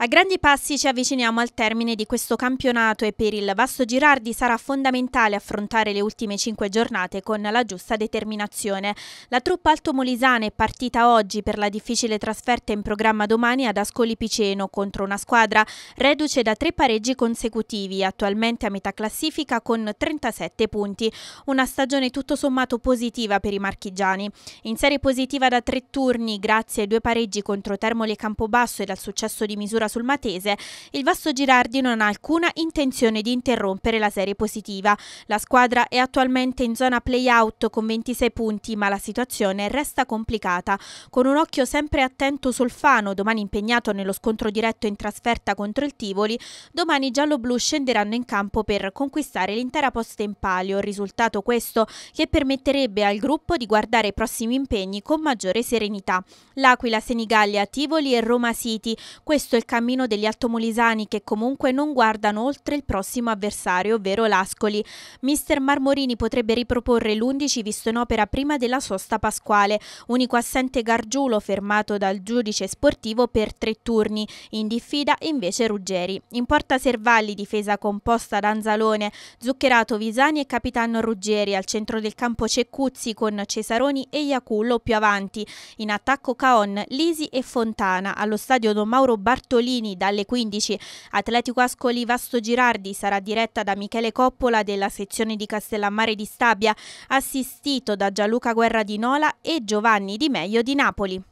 A grandi passi ci avviciniamo al termine di questo campionato e per il Vasto Girardi sarà fondamentale affrontare le ultime cinque giornate con la giusta determinazione. La truppa altomolisana è partita oggi per la difficile trasferta in programma domani ad Ascoli Piceno contro una squadra reduce da tre pareggi consecutivi, attualmente a metà classifica con 37 punti, una stagione tutto sommato positiva per i marchigiani. In serie positiva da tre turni, grazie ai due pareggi contro Termole Campobasso e al successo di misura addirittura sul Matese, il Vasto Girardi non ha alcuna intenzione di interrompere la serie positiva. La squadra è attualmente in zona play-out con 26 punti, ma la situazione resta complicata. Con un occhio sempre attento sul Fano, domani impegnato nello scontro diretto in trasferta contro il Tivoli, domani i giallo-blu scenderanno in campo per conquistare l'intera posta in palio, risultato questo che permetterebbe al gruppo di guardare i prossimi impegni con maggiore serenità. L'Aquila, Senigallia, Tivoli e Roma City, questo è il caso cammino degli altomolisani che comunque non guardano oltre il prossimo avversario, ovvero l'Ascoli. Mister Marmorini potrebbe riproporre l'11 visto in opera prima della sosta pasquale, unico assente Gargiulo fermato dal giudice sportivo per tre turni, in diffida invece Ruggeri. In porta Servalli difesa composta da Anzalone, Zuccherato Visani e capitano Ruggeri, al centro del campo Ceccuzzi con Cesaroni e Iacullo più avanti, in attacco Caon, Lisi e Fontana, allo stadio Don Mauro Bartolini Ascolini dalle 15. Atletico Ascoli Vasto Girardi sarà diretta da Michele Coppola della sezione di Castellammare di Stabia, assistito da Gianluca Guerra di Nola e Giovanni Di Meglio di Napoli.